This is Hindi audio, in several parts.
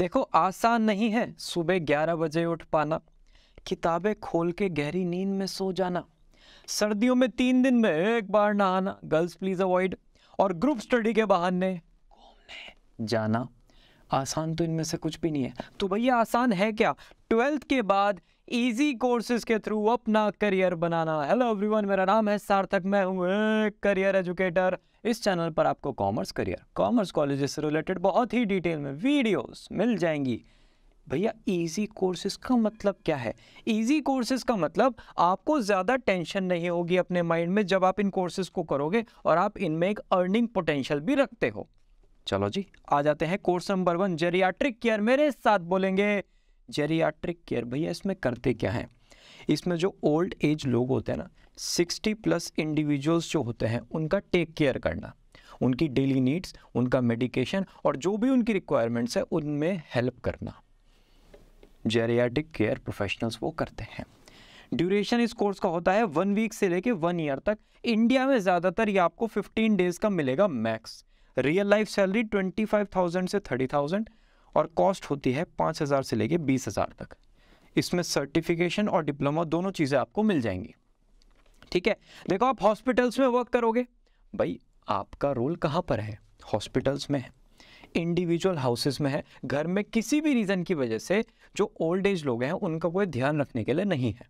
देखो आसान नहीं है सुबह ग्यारह बजे उठ पाना किताबें खोल के गहरी नींद में सो जाना सर्दियों में तीन दिन में एक बार ना आना गर्ल्स प्लीज अवॉइड और ग्रुप स्टडी के बहाने घूमने जाना आसान तो इनमें से कुछ भी नहीं है तो भैया आसान है क्या ट्वेल्थ के बाद इजी कोर्सेज के थ्रू अपना करियर बनाना हेलो एवरीवन मेरा नाम है सार्थक मैं हूँ करियर एजुकेटर इस चैनल पर आपको कॉमर्स करियर कॉमर्स कॉलेज से रिलेटेड बहुत ही डिटेल में वीडियोस मिल जाएंगी भैया इजी कोर्सेज का मतलब क्या है इजी कोर्सेज का मतलब आपको ज़्यादा टेंशन नहीं होगी अपने माइंड में जब आप इन कोर्सेज को करोगे और आप इनमें एक अर्निंग पोटेंशियल भी रखते हो चलो जी आ जाते हैं course number one geriatric care मेरे साथ बोलेंगे जेरियाट्रिक केयर भैया इसमें करते क्या है इसमें जो ओल्ड एज लोग होते हैं ना सिक्सटी प्लस इंडिविजुअल्स जो होते हैं उनका टेक केयर करना उनकी डेली नीड्स उनका मेडिकेशन और जो भी उनकी रिक्वायरमेंट्स है उनमें हेल्प करना जेरियाटिक केयर प्रोफेशनल्स वो करते हैं ड्यूरेशन इस कोर्स का होता है वन वीक से लेके वन ईयर तक इंडिया में ज़्यादातर ये आपको फिफ्टीन डेज का मिलेगा max real life salary twenty five thousand से थर्टी थाउजेंड और कॉस्ट होती है पाँच हज़ार से लेके बीस हज़ार तक इसमें सर्टिफिकेशन और डिप्लोमा दोनों चीज़ें आपको मिल जाएंगी ठीक है देखो आप हॉस्पिटल्स में वर्क करोगे भाई आपका रोल कहाँ पर है हॉस्पिटल्स में है इंडिविजुअल हाउसेस में है घर में किसी भी रीज़न की वजह से जो ओल्ड एज लोग हैं उनका कोई ध्यान रखने के लिए नहीं है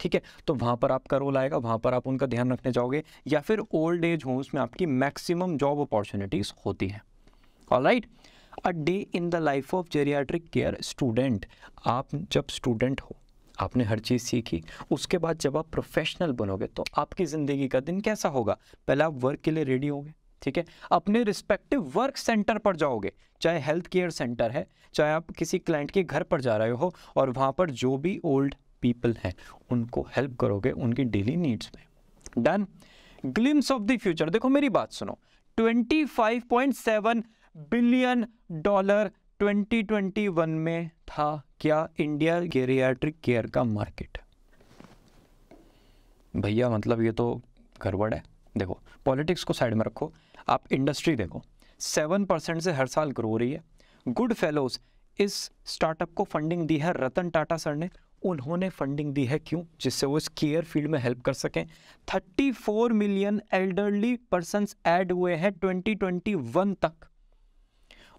ठीक है तो वहाँ पर आपका रोल आएगा वहाँ पर आप उनका ध्यान रखने जाओगे या फिर ओल्ड एज होम्स में आपकी मैक्सिमम जॉब अपॉर्चुनिटीज़ होती हैं alright right? A day in the life of geriatric care student आप जब स्टूडेंट हो आपने हर चीज़ सीखी उसके बाद जब आप प्रोफेशनल बनोगे तो आपकी ज़िंदगी का दिन कैसा होगा पहले आप वर्क के लिए रेडी होंगे ठीक है अपने रिस्पेक्टिव वर्क सेंटर पर जाओगे चाहे हेल्थ केयर सेंटर है चाहे आप किसी क्लाइंट के घर पर जा रहे हो और वहाँ पर जो भी ओल्ड पीपल हैं उनको हेल्प करोगे उनकी डेली नीड्स में done glimpse of the future देखो मेरी बात सुनो 25.7 बिलियन डॉलर 2021 में था क्या इंडिया गेरियाट्रिक केयर का मार्केट भैया मतलब ये तो गड़बड़ है देखो पॉलिटिक्स को साइड में रखो आप इंडस्ट्री देखो सेवन परसेंट से हर साल ग्रो रही है गुड फेलोज इस स्टार्टअप को फंडिंग दी है रतन टाटा सर ने उन्होंने फंडिंग दी है क्यों जिससे वो इस केयर फील्ड में हेल्प कर सकें 34 मिलियन एल्डरली पर्सन ऐड हुए हैं 2021 तक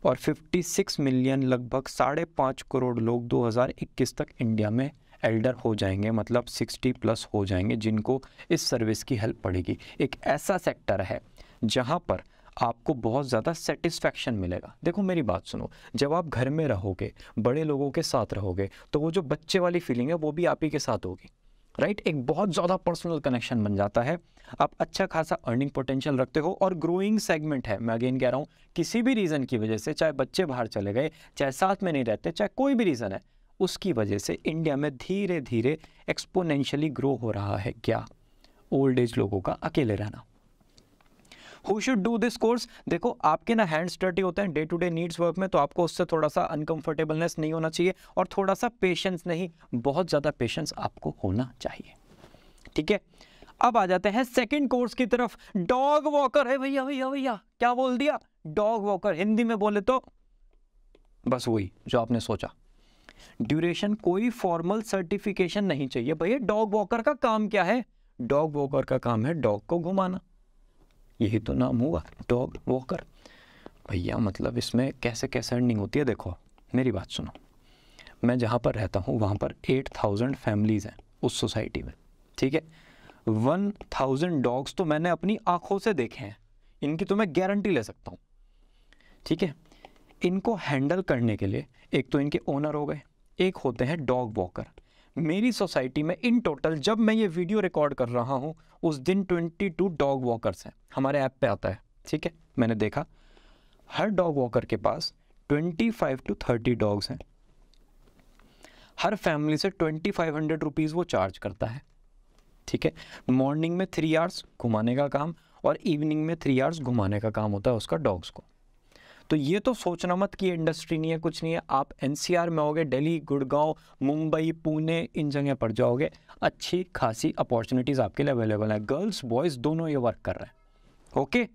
और 56 मिलियन लगभग साढ़े पाँच करोड़ लोग 2021 तक इंडिया में एल्डर हो जाएंगे मतलब 60 प्लस हो जाएंगे जिनको इस सर्विस की हेल्प पड़ेगी एक ऐसा सेक्टर है जहाँ पर आपको बहुत ज़्यादा सेटिस्फेक्शन मिलेगा देखो मेरी बात सुनो जब आप घर में रहोगे बड़े लोगों के साथ रहोगे तो वो जो बच्चे वाली फीलिंग है वो भी आप ही के साथ होगी राइट right? एक बहुत ज़्यादा पर्सनल कनेक्शन बन जाता है आप अच्छा खासा अर्निंग पोटेंशियल रखते हो और ग्रोइंग सेगमेंट है मैं अगेन कह रहा हूँ किसी भी रीज़न की वजह से चाहे बच्चे बाहर चले गए चाहे साथ में नहीं रहते चाहे कोई भी रीज़न है उसकी वजह से इंडिया में धीरे धीरे एक्सपोनेंशियली ग्रो हो रहा है क्या ओल्ड एज लोगों का अकेले रहना who should do this course देखो आपके ना हैंड स्टडी होते हैं day to day needs work में तो आपको उससे थोड़ा सा अनकंफर्टेबलनेस नहीं होना चाहिए और थोड़ा सा पेशेंस नहीं बहुत ज़्यादा पेशेंस आपको होना चाहिए ठीक है अब आ जाते हैं सेकंड कोर्स की तरफ डॉग वॉकर है भैया भैया भैया क्या बोल दिया डॉग वॉकर हिंदी में बोले तो बस वही जो आपने सोचा ड्यूरेशन कोई फॉर्मल सर्टिफिकेशन नहीं चाहिए भैया डॉग वॉकर का काम क्या है डॉग वॉकर का काम है डॉग को घुमाना यही तो नाम हुआ डॉग वॉकर भैया मतलब इसमें कैसे कैसे अर्निंग होती है देखो मेरी बात सुनो मैं जहाँ पर रहता हूँ वहाँ पर एट थाउजेंड फैमिलीज़ हैं उस सोसाइटी में ठीक है वन थाउजेंड डॉग्स तो मैंने अपनी आँखों से देखे हैं इनकी तो मैं गारंटी ले सकता हूँ ठीक है इनको हैंडल करने के लिए एक तो इनके ओनर हो गए एक होते हैं डॉग वॉकर मेरी सोसाइटी में इन टोटल जब मैं ये वीडियो रिकॉर्ड कर रहा हूँ उस दिन ट्वेंटी टू डॉग वॉकर्स हैं हमारे ऐप पे आता है ठीक है मैंने देखा हर डॉग वॉकर के पास twenty five to thirty dogs हैं हर फैमिली से ट्वेंटी फाइव हंड्रेड रुपीज़ वो चार्ज करता है ठीक है मॉर्निंग में थ्री आवर्स घुमाने का काम और इवनिंग में थ्री आवर्स घुमाने का काम होता है उसका डॉग्स को तो ये तो सोचना मत कि इंडस्ट्री नहीं है कुछ नहीं है आप एनसीआर में होगे दिल्ली गुड़गांव मुंबई पुणे इन जगह पर जाओगे अच्छी खासी अपॉर्चुनिटीज़ आपके लिए अवेलेबल है गर्ल्स बॉयज़ दोनों ये वर्क कर रहे हैं ओके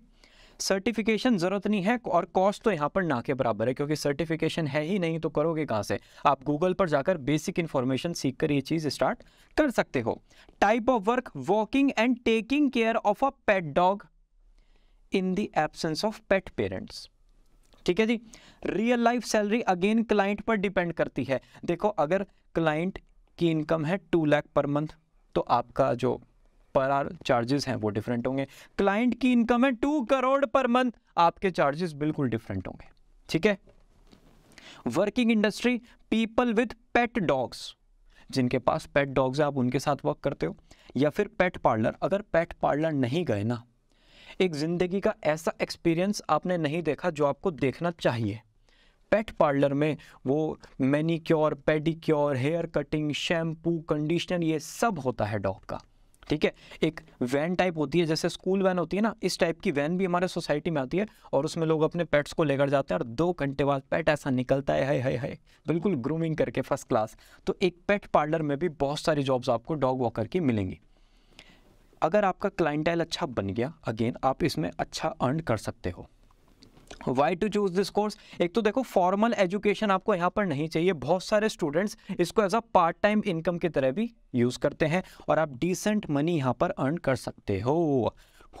सर्टिफिकेशन ज़रूरत नहीं है और कॉस्ट तो यहाँ पर ना के बराबर है क्योंकि सर्टिफिकेशन है ही नहीं तो करोगे कहाँ से आप गूगल पर जाकर बेसिक इन्फॉर्मेशन सीख कर ये चीज़ स्टार्ट कर सकते हो type of work walking and taking care of a pet dog in the absence of pet parents ठीक है जी real life salary again client पर डिपेंड करती है देखो अगर क्लाइंट की इनकम है टू लैख पर मंथ तो आपका जो पर आर चार्जेस हैं वो डिफरेंट होंगे क्लाइंट की इनकम है टू करोड़ पर मंथ आपके चार्जेस बिल्कुल डिफरेंट होंगे ठीक है working industry people with pet dogs जिनके पास पेट डॉग्स है आप उनके साथ वर्क करते हो या फिर पेट पार्लर अगर पेट पार्लर नहीं गए ना एक ज़िंदगी का ऐसा एक्सपीरियंस आपने नहीं देखा जो आपको देखना चाहिए पेट पार्लर में वो manicure pedicure hair cutting shampoo conditioner ये सब होता है डॉग का ठीक है एक वैन टाइप होती है जैसे स्कूल वैन होती है ना इस टाइप की वैन भी हमारे सोसाइटी में आती है और उसमें लोग अपने पेट्स को लेकर जाते हैं और दो घंटे बाद पेट ऐसा निकलता है हाय हाय हाय बिल्कुल ग्रूमिंग करके फर्स्ट क्लास तो एक पेट पार्लर में भी बहुत सारी जॉब्स आपको डॉग वॉकर की मिलेंगी अगर आपका क्लाइंटाइल अच्छा बन गया अगेन आप इसमें अच्छा अर्न कर सकते हो why to choose this course एक तो देखो फॉर्मल एजुकेशन आपको यहाँ पर नहीं चाहिए बहुत सारे स्टूडेंट्स इसको as a part time income की तरह भी यूज़ करते हैं और आप डिसेंट मनी यहाँ पर अर्न कर सकते हो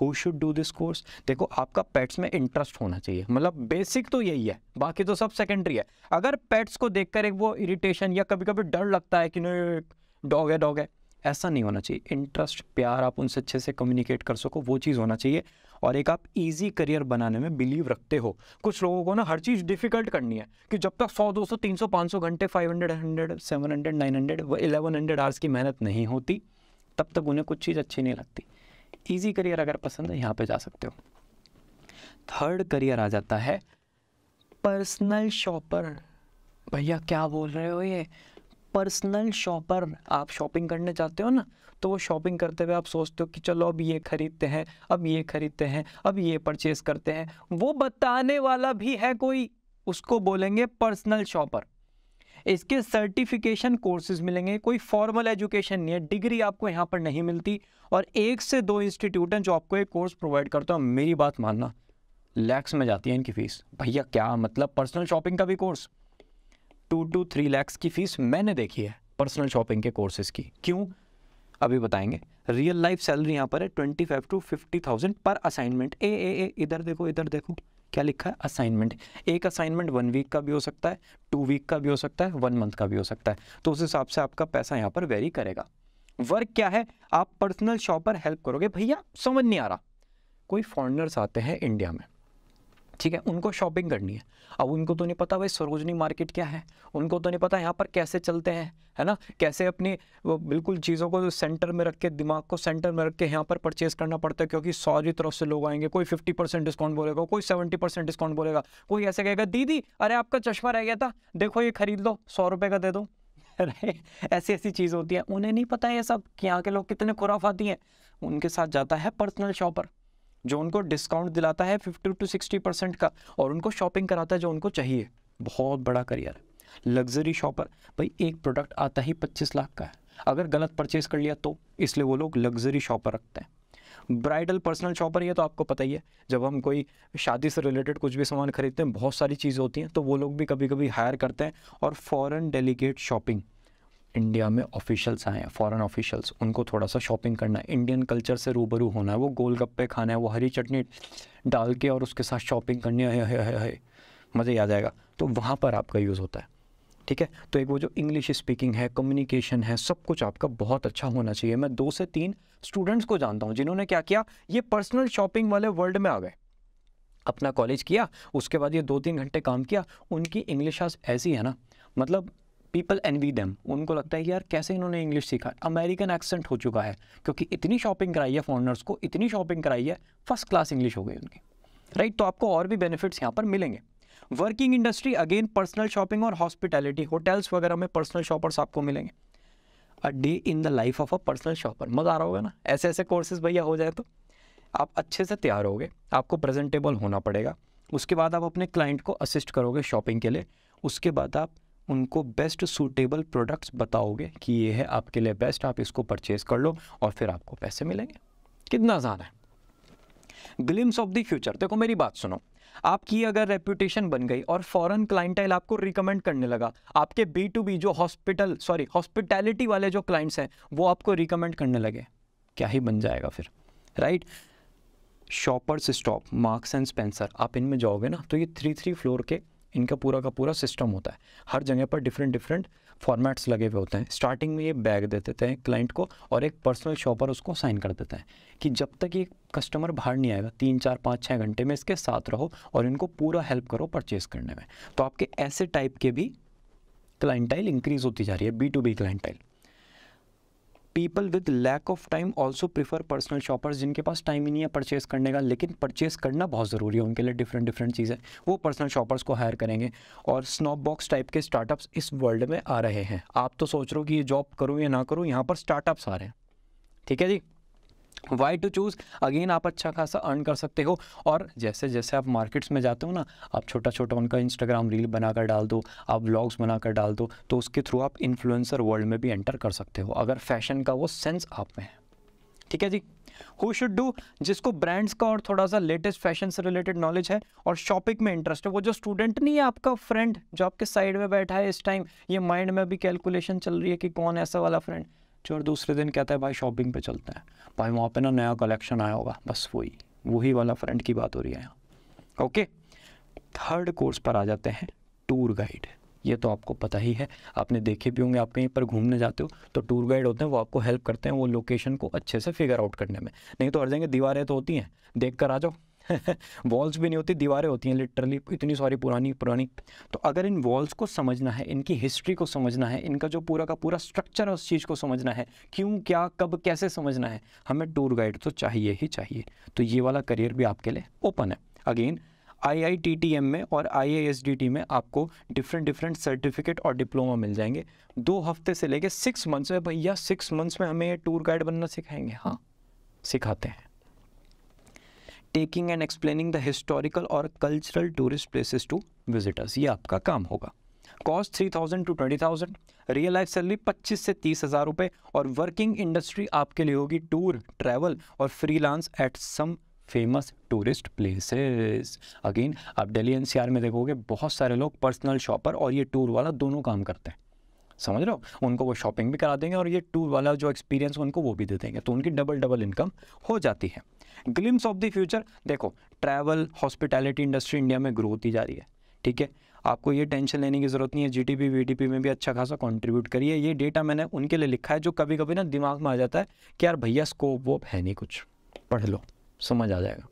who should do this course देखो आपका पेट्स में इंटरेस्ट होना चाहिए मतलब बेसिक तो यही है बाकी तो सब सेकेंडरी है अगर पेट्स को देखकर एक वो इरिटेशन या कभी कभी डर लगता है कि नहीं डॉग है डॉग है ऐसा नहीं होना चाहिए इंटरेस्ट प्यार आप उनसे अच्छे से कम्युनिकेट कर सको वो चीज़ होना चाहिए और एक आप इजी करियर बनाने में बिलीव रखते हो कुछ लोगों को ना हर चीज़ डिफिकल्ट करनी है कि जब तक सौ दो सौ तीन सौ पाँच सौ घंटे five hundred hundred seven hundred nine hundred व एलेवन हंड्रेड आवर्स की मेहनत नहीं होती तब तक उन्हें कुछ चीज़ अच्छी नहीं लगती ईजी करियर अगर पसंद है यहाँ पर जा सकते हो थर्ड करियर आ जाता है पर्सनल शॉपर भैया क्या बोल रहे हो ये पर्सनल शॉपर आप शॉपिंग करने जाते हो ना तो वो शॉपिंग करते हुए आप सोचते हो कि चलो अब ये खरीदते हैं अब ये खरीदते हैं अब ये परचेज करते हैं वो बताने वाला भी है कोई उसको बोलेंगे पर्सनल शॉपर इसके सर्टिफिकेशन कोर्सेज मिलेंगे कोई फॉर्मल एजुकेशन नहीं है डिग्री आपको यहाँ पर नहीं मिलती और एक से दो इंस्टीट्यूट हैं जो आपको एक कोर्स प्रोवाइड करते हैं मेरी बात मानना लैक्स में जाती है इनकी फीस भैया क्या मतलब पर्सनल शॉपिंग का भी course two to three lakhs की फ़ीस मैंने देखी है पर्सनल शॉपिंग के कोर्सेज़ की क्यों अभी बताएंगे रियल लाइफ सैलरी यहाँ पर है twenty five to fifty thousand पर असाइनमेंट ए ए ए इधर देखो इधर देखो क्या लिखा है असाइनमेंट एक असाइनमेंट वन वीक का भी हो सकता है टू वीक का भी हो सकता है वन मंथ का भी हो सकता है तो उस हिसाब से आपका पैसा यहाँ पर वेरी करेगा वर्क क्या है आप पर्सनल शॉपर हेल्प करोगे भैया समझ नहीं आ रहा कोई फॉरनर्स आते हैं इंडिया में ठीक है उनको शॉपिंग करनी है अब उनको तो नहीं पता भाई सरोजनी मार्केट क्या है उनको तो नहीं पता यहाँ पर कैसे चलते हैं है ना कैसे अपनी वो बिल्कुल चीज़ों को सेंटर में रख के दिमाग को सेंटर में रख के यहाँ पर परचेज़ करना पड़ता है क्योंकि सारी तरफ से लोग आएंगे कोई फिफ्टी परसेंट डिस्काउंट बोलेगा कोई सेवेंटी परसेंट डिस्काउंट बोलेगा कोई ऐसे कहेगा दीदी अरे आपका चश्मा रह गया था देखो ये खरीद लो सौ रुपये का दे दो ऐसी ऐसी चीज़ होती है उन्हें नहीं पता है ये सब कि यहाँ के लोग कितने खुराफ़ आती हैं उनके साथ जाता है पर्सनल शॉपर जो उनको डिस्काउंट दिलाता है फिफ्टी टू सिक्सटी परसेंट का और उनको शॉपिंग कराता है जो उनको चाहिए बहुत बड़ा करियर है लग्जरी शॉपर भाई एक प्रोडक्ट आता ही पच्चीस लाख का है अगर गलत परचेज कर लिया तो इसलिए वो लोग लग्जरी शॉपर रखते हैं ब्राइडल पर्सनल शॉपर ये तो आपको पता ही है जब हम कोई शादी से रिलेटेड कुछ भी सामान खरीदते हैं बहुत सारी चीज़ें होती हैं तो वो लोग भी कभी कभी हायर करते हैं और फॉरेन डेलीगेट शॉपिंग इंडिया में ऑफिशियल्स आए हैं फॉरेन ऑफिशियल्स उनको थोड़ा सा शॉपिंग करना है इंडियन कल्चर से रूबरू होना है वो गोलगप्पे खाना है वो हरी चटनी डाल के और उसके साथ शॉपिंग करनी है, है, है, है मज़े आ जाएगा तो वहाँ पर आपका यूज़ होता है ठीक है तो एक वो जो इंग्लिश स्पीकिंग है कम्युनिकेशन है सब कुछ आपका बहुत अच्छा होना चाहिए मैं दो से तीन स्टूडेंट्स को जानता हूँ जिन्होंने क्या किया ये पर्सनल शॉपिंग वाले वर्ल्ड में आ गए अपना कॉलेज किया उसके बाद ये दो तीन घंटे काम किया उनकी इंग्लिश आज ऐसी है ना मतलब पीपल एनवी देम उनको लगता है कि यार कैसे इन्होंने इंग्लिश सीखा अमेरिकन एक्सेंट हो चुका है क्योंकि इतनी शॉपिंग कराई है फॉरनर्स को इतनी शॉपिंग कराई है फर्स्ट क्लास इंग्लिश हो गई उनकी राइट तो आपको और भी बेनिफिट्स यहाँ पर मिलेंगे working industry again personal shopping और हॉस्पिटैलिटी होटल्स वगैरह में पर्सनल शॉपर्स आपको मिलेंगे a day in the life of a personal shopper मज़ा आ रहा होगा ना ऐसे ऐसे कोर्सेज भैया हो जाए तो आप अच्छे से तैयार होगे आपको प्रेजेंटेबल होना पड़ेगा उसके बाद आप अपने क्लाइंट को असिस्ट करोगे शॉपिंग के लिए उसके बाद आप उनको बेस्ट सूटेबल प्रोडक्ट्स बताओगे कि ये है आपके लिए बेस्ट आप इसको परचेज़ कर लो और फिर आपको पैसे मिलेंगे कितना आसान है ग्लिम्स ऑफ द फ्यूचर देखो मेरी बात सुनो आपकी अगर रेपुटेशन बन गई और फॉरेन क्लाइंटाइल आपको रिकमेंड करने लगा आपके बी टू बी जो हॉस्पिटल सॉरी हॉस्पिटैलिटी वाले जो क्लाइंट्स हैं वो आपको रिकमेंड करने लगे क्या ही बन जाएगा फिर right Shoppers Stop Marks and Spencer आप इनमें जाओगे ना तो ये थ्री थ्री फ्लोर के इनका पूरा का पूरा सिस्टम होता है हर जगह पर डिफरेंट डिफरेंट फॉर्मेट्स लगे हुए होते हैं स्टार्टिंग में ये बैग दे देते हैं क्लाइंट को और एक पर्सनल शॉपर उसको साइन कर देते हैं कि जब तक ये कस्टमर बाहर नहीं आएगा तीन चार पाँच छः घंटे में इसके साथ रहो और इनको पूरा हेल्प करो परचेज़ करने में तो आपके ऐसे टाइप के भी क्लाइंटाइल इंक्रीज़ होती जा रही है B to B clientele people with lack of time also prefer personal shoppers जिनके पास टाइम ही नहीं है परचेस करने का लेकिन परचेस करना बहुत ज़रूरी है उनके लिए डिफरेंट डिफरेंट चीज़ें वो पर्सनल शॉपर्स को हायर करेंगे और स्नॉप बॉक्स टाइप के स्टार्टअप्स इस वर्ल्ड में आ रहे हैं आप तो सोच रहे हो कि ये जॉब करूँ या ना करूँ यहाँ पर स्टार्टअप्स आ रहे हैं ठीक है जी वाई टू चूज़ अगेन आप अच्छा खासा अर्न कर सकते हो और जैसे जैसे आप मार्केट्स में जाते हो ना आप छोटा छोटा उनका इंस्टाग्राम रील बनाकर डाल दो आप ब्लॉग्स बनाकर डाल दो तो उसके थ्रू आप इन्फ्लुएंसर वर्ल्ड में भी एंटर कर सकते हो अगर फैशन का वो सेंस आप में है ठीक है जी हु शुड डू जिसको ब्रांड्स का और थोड़ा सा लेटेस्ट फैशन से रिलेटेड नॉलेज है और शॉपिंग में इंटरेस्ट है वो जो स्टूडेंट नहीं है आपका फ्रेंड जो आपके साइड में बैठा है इस टाइम ये माइंड में भी कैलकुलेशन चल रही है कि कौन ऐसा वाला फ्रेंड और दूसरे दिन कहता है भाई शॉपिंग पे चलते हैं भाई वहाँ पे ना नया कलेक्शन आया होगा बस वही वही वाला फ्रेंड की बात हो रही है यहाँ ओके थर्ड कोर्स पर आ जाते हैं टूर गाइड ये तो आपको पता ही है आपने देखे भी होंगे आप कहीं पर घूमने जाते हो तो टूर गाइड होते हैं वो आपको हेल्प करते हैं वो लोकेशन को अच्छे से फिगर आउट करने में नहीं तो हर जगह दीवारें तो होती हैं देख कर आ जाओ वॉल्स भी नहीं होती दीवारें होती हैं लिटरली इतनी सारी पुरानी पुरानी तो अगर इन वॉल्स को समझना है इनकी हिस्ट्री को समझना है इनका जो पूरा का पूरा स्ट्रक्चर है उस चीज़ को समझना है क्यों क्या कब कैसे समझना है हमें टूर गाइड तो चाहिए ही चाहिए तो ये वाला करियर भी आपके लिए ओपन है अगेन आई में और आई में आपको डिफरेंट डिफरेंट सर्टिफिकेट और डिप्लोमा मिल जाएंगे दो हफ्ते से लेके सिक्स मंथ्स में भैया सिक्स मंथ्स में हमें टूर गाइड बनना सिखाएंगे हाँ सिखाते हैं taking and explaining the historical और cultural tourist places to visitors ये आपका काम होगा cost three thousand to twenty thousand real life salary पच्चीस से तीस हज़ार रुपये और वर्किंग इंडस्ट्री आपके लिए होगी टूर ट्रैवल और freelance at some famous tourist places again आप दिल्ली एनसीआर में देखोगे बहुत सारे लोग पर्सनल शॉपर और ये टूर वाला दोनों काम करते हैं समझ रहे हो उनको वो शॉपिंग भी करा देंगे और ये टूर वाला जो एक्सपीरियंस उनको वो भी दे देंगे तो उनकी डबल डबल इनकम हो जाती है ग्लिम्स ऑफ द फ्यूचर देखो ट्रैवल हॉस्पिटैलिटी इंडस्ट्री इंडिया में ग्रो होती जा रही है ठीक है आपको ये टेंशन लेने की ज़रूरत नहीं है जीटीपी वीटीपी में भी अच्छा खासा कंट्रीब्यूट करिए ये डेटा मैंने उनके लिए लिखा है जो कभी कभी ना दिमाग में आ जाता है कि यार भैया स्कोप वो है नहीं कुछ पढ़ लो समझ आ जाएगा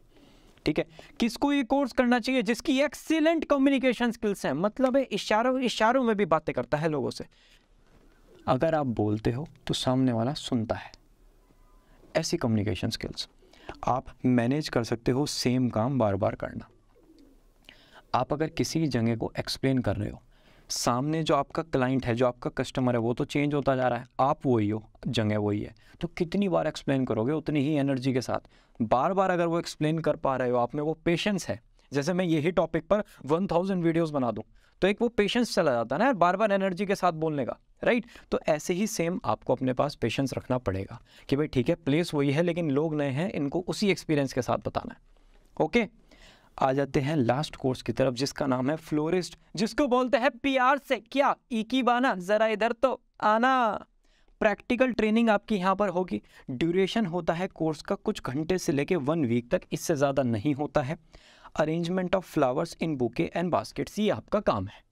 ठीक है किसको ये कोर्स करना चाहिए जिसकी एक्सीलेंट कम्युनिकेशन स्किल्स हैं मतलब है इशारों इशारों में भी बातें करता है लोगों से अगर आप बोलते हो तो सामने वाला सुनता है ऐसी कम्युनिकेशन स्किल्स आप मैनेज कर सकते हो सेम काम बार बार करना आप अगर किसी जगह को एक्सप्लेन कर रहे हो सामने जो आपका क्लाइंट है जो आपका कस्टमर है वो तो चेंज होता जा रहा है आप वही हो जगह वही है तो कितनी बार एक्सप्लेन करोगे उतनी ही एनर्जी के साथ बार बार अगर वो एक्सप्लेन कर पा रहे हो आप में वो पेशेंस है जैसे मैं यही टॉपिक पर वन थाउजेंड वीडियोज़ बना दूं तो एक वो पेशेंस चला जाता है ना बार बार एनर्जी के साथ बोलने का राइट तो ऐसे ही सेम आपको अपने पास पेशेंस रखना पड़ेगा कि भाई ठीक है प्लेस वही है लेकिन लोग नए हैं इनको उसी एक्सपीरियंस के साथ बताना है ओके आ जाते हैं लास्ट कोर्स की तरफ जिसका नाम है फ्लोरिस्ट जिसको बोलते हैं पी से क्या इकी e बाना ज़रा इधर तो आना प्रैक्टिकल ट्रेनिंग आपकी यहाँ पर होगी ड्यूरेशन होता है कोर्स का कुछ घंटे से लेके वन वीक तक इससे ज़्यादा नहीं होता है arrangement of flowers in bouquet and baskets ये आपका काम है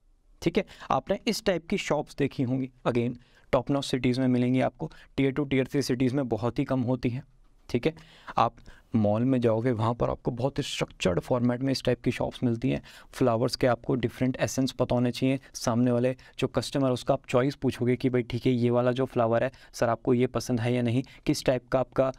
ठीक है आपने इस टाइप की शॉप्स देखी होंगी अगेन टॉप नॉफ सिटीज़ में मिलेंगी आपको tier two tier three cities में बहुत ही कम होती हैं ठीक है आप मॉल में जाओगे वहाँ पर आपको बहुत ही स्ट्रक्चर्ड फॉर्मेट में इस टाइप की शॉप्स मिलती हैं फ्लावर्स के आपको डिफरेंट एसेंस पता होने चाहिए सामने वाले जो कस्टमर उसका आप चॉइस पूछोगे कि भाई ठीक है ये वाला जो फ्लावर है सर आपको ये पसंद है या नहीं किस टाइप का आपका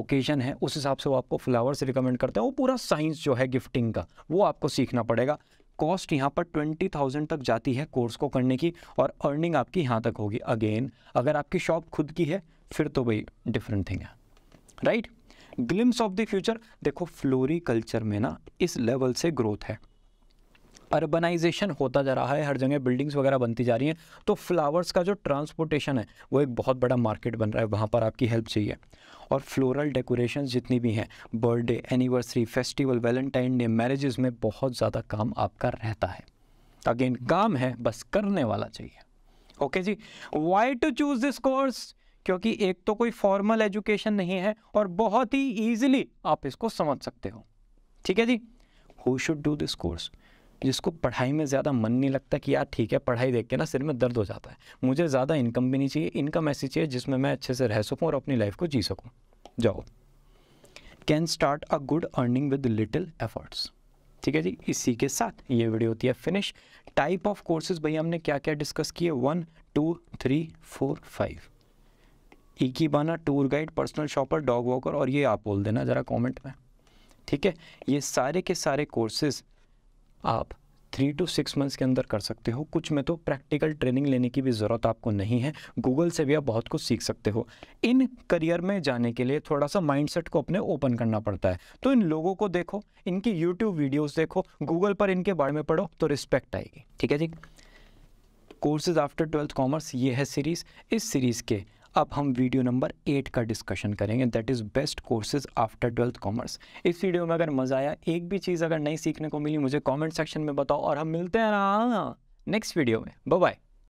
ओकेजन है उस हिसाब से वो आपको फ्लावर्स रिकमेंड करते हैं वो पूरा साइंस जो है गिफ्टिंग का वो आपको सीखना पड़ेगा कॉस्ट यहाँ पर ट्वेंटी थाउजेंड तक जाती है कोर्स को करने की और अर्निंग आपकी यहाँ तक होगी अगेन अगर आपकी शॉप खुद की है फिर तो भाई डिफरेंट थिंग है right glimpse of the future देखो फ्लोरिकल्चर में ना इस लेवल से ग्रोथ है अर्बनाइजेशन होता जा रहा है हर जगह बिल्डिंग्स वगैरह बनती जा रही हैं तो फ्लावर्स का जो ट्रांसपोर्टेशन है वो एक बहुत बड़ा मार्केट बन रहा है वहाँ पर आपकी हेल्प चाहिए और फ्लोरल डेकोरेशन जितनी भी हैं birthday anniversary festival Valentine day marriage में बहुत ज़्यादा काम आपका रहता है अगेन काम है बस करने वाला चाहिए ओके जी why to choose this course क्योंकि एक तो कोई फॉर्मल एजुकेशन नहीं है और बहुत ही ईजिली आप इसको समझ सकते हो ठीक है जी who should do this course जिसको पढ़ाई में ज़्यादा मन नहीं लगता कि यार ठीक है पढ़ाई देख के ना सिर में दर्द हो जाता है मुझे ज़्यादा इनकम भी नहीं चाहिए इनकम ऐसी चाहिए जिसमें मैं अच्छे से रह सकूँ और अपनी लाइफ को जी सकूँ जाओ can start a good earning with little efforts ठीक है जी इसी के साथ ये वीडियो होती है फिनिश टाइप ऑफ कोर्सेज भैया हमने क्या क्या डिस्कस किए one two three four five एक ही बाना tour guide personal shopper dog walker और ये आप बोल देना ज़रा कमेंट में ठीक है ये सारे के सारे कोर्सेज आप थ्री टू सिक्स मंथ्स के अंदर कर सकते हो कुछ में तो प्रैक्टिकल ट्रेनिंग लेने की भी ज़रूरत आपको नहीं है गूगल से भी आप बहुत कुछ सीख सकते हो इन करियर में जाने के लिए थोड़ा सा माइंडसेट को अपने ओपन करना पड़ता है तो इन लोगों को देखो इनकी यूट्यूब वीडियोस देखो गूगल पर इनके बारे में पढ़ो तो रिस्पेक्ट आएगी ठीक है जी कोर्सेज आफ्टर ट्वेल्थ कॉमर्स ये है सीरीज़ इस सीरीज़ के अब हम वीडियो नंबर एट का डिस्कशन करेंगे that is best courses after twelfth commerce इस वीडियो में अगर मज़ा आया एक भी चीज़ अगर नहीं सीखने को मिली मुझे कॉमेंट सेक्शन में बताओ और हम मिलते हैं ना नेक्स्ट वीडियो में बाय